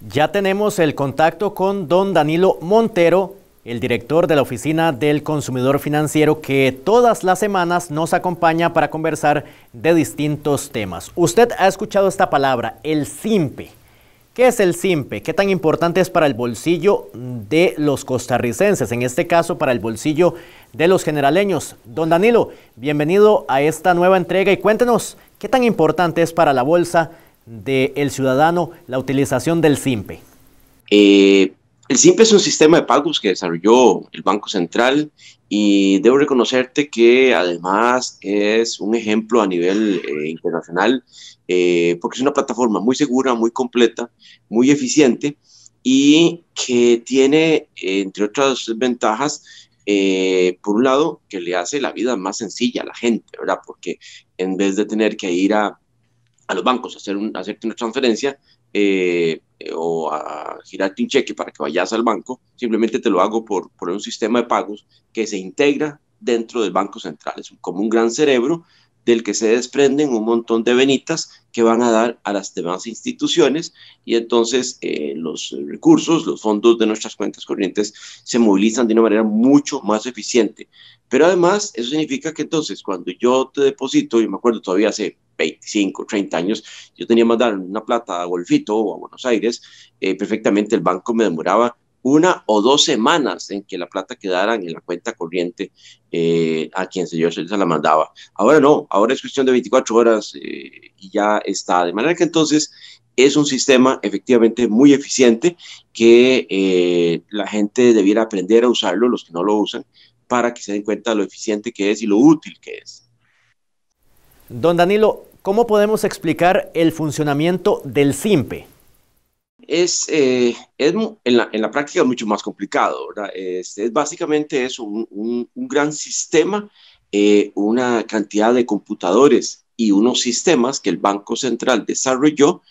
Ya tenemos el contacto con don Danilo Montero, el director de la Oficina del Consumidor Financiero, que todas las semanas nos acompaña para conversar de distintos temas. Usted ha escuchado esta palabra, el SIMPE. ¿Qué es el SIMPE? ¿Qué tan importante es para el bolsillo de los costarricenses? En este caso, para el bolsillo de los generaleños. Don Danilo, bienvenido a esta nueva entrega y cuéntenos qué tan importante es para la bolsa del ciudadano la utilización del SIMPE? Eh, el SIMPE es un sistema de pagos que desarrolló el Banco Central y debo reconocerte que además es un ejemplo a nivel eh, internacional eh, porque es una plataforma muy segura, muy completa, muy eficiente y que tiene, entre otras ventajas, por un lado, que le hace la vida más sencilla a la gente, ¿verdad? Porque en vez de tener que ir a a los bancos hacer hacerte una transferencia eh, eh, o a girarte un cheque para que vayas al banco, simplemente te lo hago por, un sistema de pagos que se integra dentro del Banco Central. Es como un gran cerebro del que se desprenden un montón de venitas que van a dar a las demás instituciones y entonces eh, los recursos, los fondos de nuestras cuentas corrientes se movilizan de una manera mucho más eficiente. Pero además, eso significa que entonces cuando yo te deposito, y me acuerdo todavía hace 25, 30 años, yo tenía que mandar una plata a Golfito o a Buenos Aires, eh, perfectamente el banco me demoraba una o dos semanas en que la plata quedara en la cuenta corriente eh, a quien se yo se la mandaba. Ahora no, ahora es cuestión de 24 horas eh, y ya está. De manera que entonces es un sistema efectivamente muy eficiente que la gente debiera aprender a usarlo, los que no lo usan, para que se den cuenta de lo eficiente que es y lo útil que es. Don Danilo, ¿cómo podemos explicar el funcionamiento del CIMPE? Es, eh, en, la, en, la, práctica mucho más complicado, Es, básicamente es un, gran sistema, eh, una cantidad de computadores y unos sistemas que el Banco Central desarrolló.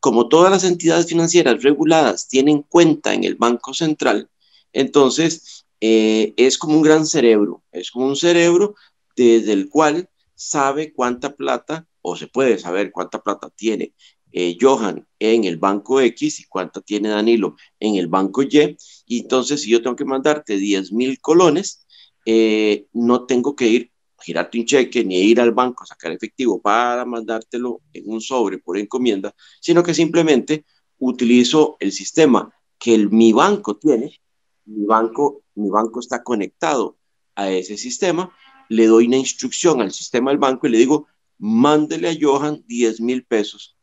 Como todas las entidades financieras reguladas tienen cuenta en el Banco Central, entonces eh, es como un gran cerebro, es como un cerebro desde el cual sabe cuánta plata, o se puede saber cuánta plata tiene eh, Johan en el banco X y cuánta tiene Danilo en el banco Y. entonces, si yo tengo que mandarte 10 mil colones, eh, no tengo que ir a girarte un cheque ni ir al banco a sacar efectivo para mandártelo en un sobre por encomienda, sino que simplemente utilizo el sistema que el, mi banco tiene. Mi banco, mi banco está conectado a ese sistema le doy una instrucción al sistema del banco y le digo, mándele a Johan 10 mil pesos.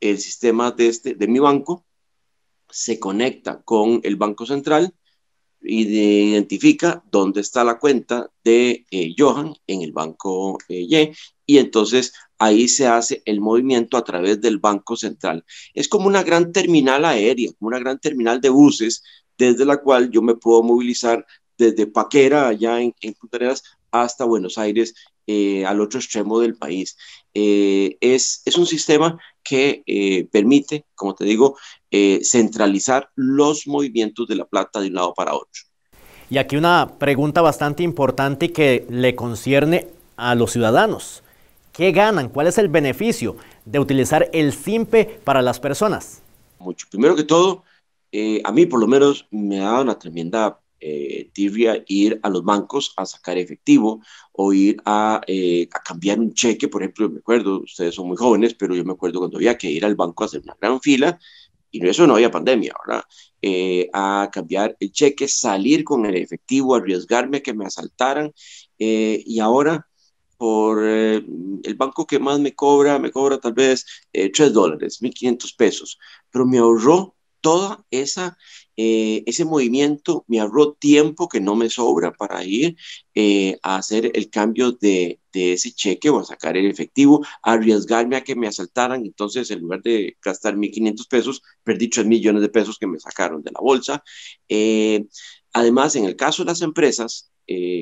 El sistema de, este, de mi banco se conecta con el Banco Central y identifica dónde está la cuenta de eh, Johan en el banco eh, Y y entonces ahí se hace el movimiento a través del Banco Central. Es como una gran terminal aérea, como una gran terminal de buses desde la cual yo me puedo movilizar desde Paquera, allá en, en hasta Buenos Aires, eh, al otro extremo del país. Eh, es, es, un sistema que eh, permite, como te digo, centralizar los movimientos de la plata de un lado para otro. Y aquí una pregunta bastante importante que le concierne a los ciudadanos. ¿Qué ganan? ¿Cuál es el beneficio de utilizar el SIMPE para las personas? Mucho. Primero que todo, a mí por lo menos me ha dado una tremenda eh, ir a los bancos a sacar efectivo o ir eh, a, cambiar un cheque, por ejemplo, me acuerdo, ustedes son muy jóvenes, pero yo me acuerdo cuando había que ir al banco a hacer una gran fila, y eso no había pandemia, ¿verdad? Eh, a cambiar el cheque, salir con el efectivo, arriesgarme que me asaltaran, eh, y ahora por el banco que más me cobra, me cobra tal vez eh, 3 dólares, 1.500 pesos, pero me ahorró toda esa eh, ese movimiento me ahorró tiempo que no me sobra para ir eh, a hacer el cambio de, ese cheque o a sacar el efectivo, a arriesgarme a que me asaltaran. Entonces, en lugar de gastar 1.500 pesos, perdí 3 millones de pesos que me sacaron de la bolsa. Eh, además, en el caso de las empresas,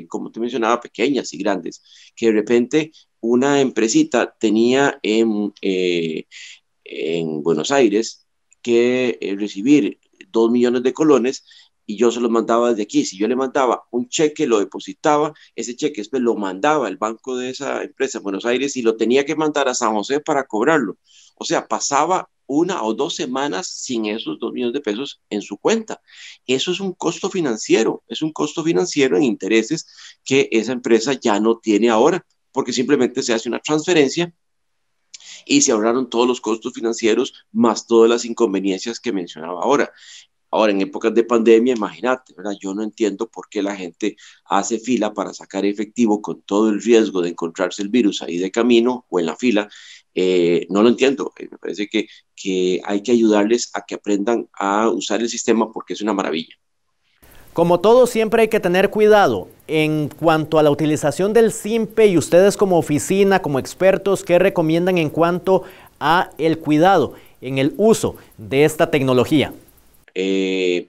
como te mencionaba, pequeñas y grandes, que de repente una empresita tenía en, en Buenos Aires que recibir dos millones de colones y yo se los mandaba desde aquí. Si yo le mandaba un cheque, lo depositaba, ese cheque después lo mandaba el banco de esa empresa en Buenos Aires y lo tenía que mandar a San José para cobrarlo. O sea, pasaba una o dos semanas sin esos dos millones de pesos en su cuenta. Eso es un costo financiero, es un costo financiero en intereses que esa empresa ya no tiene ahora, porque simplemente se hace una transferencia y se ahorraron todos los costos financieros más todas las inconveniencias que mencionaba ahora. Ahora, en épocas de pandemia, imagínate, ¿verdad? Yo no entiendo por qué la gente hace fila para sacar efectivo con todo el riesgo de encontrarse el virus ahí de camino o en la fila. Eh, no lo entiendo. Eh, me parece que, que hay que ayudarles a que aprendan a usar el sistema porque es una maravilla. Como todo, siempre hay que tener cuidado en cuanto a la utilización del SIMPE y ustedes como oficina, como expertos, ¿qué recomiendan en cuanto a el cuidado en el uso de esta tecnología? Eh,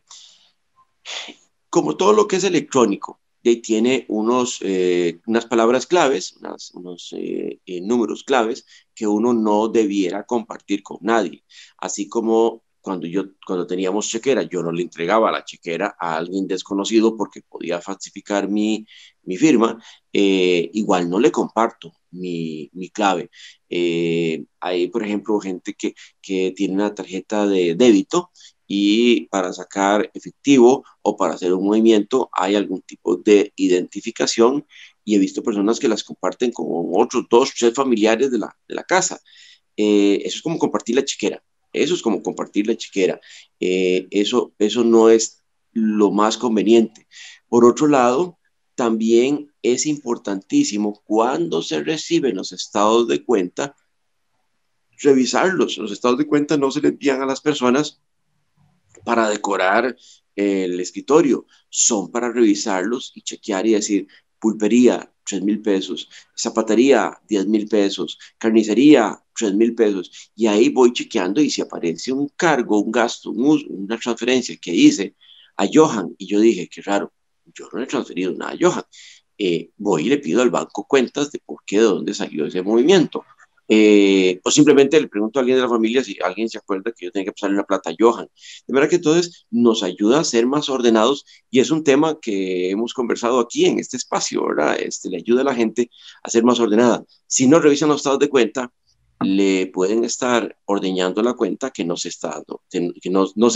como todo lo que es electrónico, tiene unos, eh, unas palabras claves, unos eh, números claves que uno no debiera compartir con nadie, así como cuando yo cuando teníamos chequera, yo no le entregaba la chequera a alguien desconocido porque podía falsificar mi, mi firma, eh, igual no le comparto mi, mi clave. Eh, hay, por ejemplo, gente que, que tiene una tarjeta de débito y para sacar efectivo o para hacer un movimiento hay algún tipo de identificación y he visto personas que las comparten con otros dos, tres familiares de la, de la casa. Eh, eso es como compartir la chequera eso es como compartir la chiquera. Eh, eso, eso no es lo más conveniente. Por otro lado, también es importantísimo cuando se reciben los estados de cuenta, revisarlos. Los estados de cuenta no se les envían a las personas para decorar el escritorio, son para revisarlos y chequear y decir, pulpería, 3 mil pesos, zapatería, 10 mil pesos, carnicería, 3 mil pesos. Y ahí voy chequeando y si aparece un cargo, un gasto, una transferencia que hice a Johan y yo dije, qué raro, yo no le he transferido nada a Johan. Eh, voy y le pido al banco cuentas de por qué, de dónde salió ese movimiento. Eh, o simplemente le pregunto a alguien de la familia si alguien se acuerda que yo tenía que pasarle la plata a Johan. De verdad que entonces nos ayuda a ser más ordenados y es un tema que hemos conversado aquí en este espacio, ¿verdad? Este, le ayuda a la gente a ser más ordenada. Si no revisan los estados de cuenta, le pueden estar ordeñando la cuenta que no se que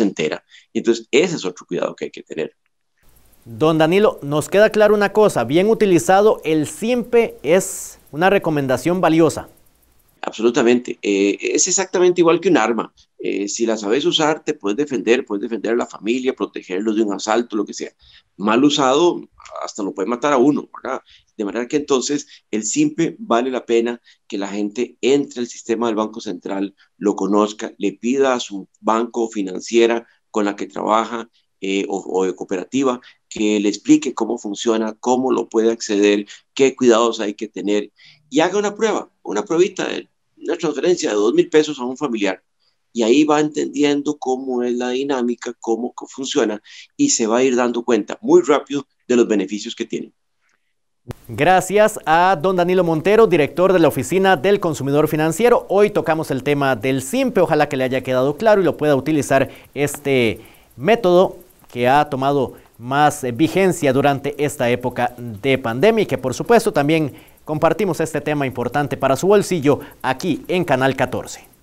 entera. Entonces, ese es otro cuidado que hay que tener. Don Danilo, nos queda claro una cosa, bien utilizado, el siempre es una recomendación valiosa. Absolutamente, eh, es exactamente igual que un arma. Eh, si la sabes usar, te puedes defender, puedes defender a la familia, protegerlos de un asalto, lo que sea. Mal usado, hasta lo puede matar a uno, ¿verdad? De manera que entonces el simple vale la pena que la gente entre al sistema del Banco Central, lo conozca, le pida a su banco financiera con la que trabaja eh, o, de cooperativa que le explique cómo funciona, cómo lo puede acceder, qué cuidados hay que tener y haga una prueba, una pruebita de una transferencia de dos mil pesos a un familiar y ahí va entendiendo cómo es la dinámica, cómo funciona y se va a ir dando cuenta muy rápido de los beneficios que tiene. Gracias a don Danilo Montero, director de la Oficina del Consumidor Financiero. Hoy tocamos el tema del SIMPE. Ojalá que le haya quedado claro y lo pueda utilizar este método que ha tomado más eh, vigencia durante esta época de pandemia y que por supuesto también compartimos este tema importante para su bolsillo aquí en Canal 14.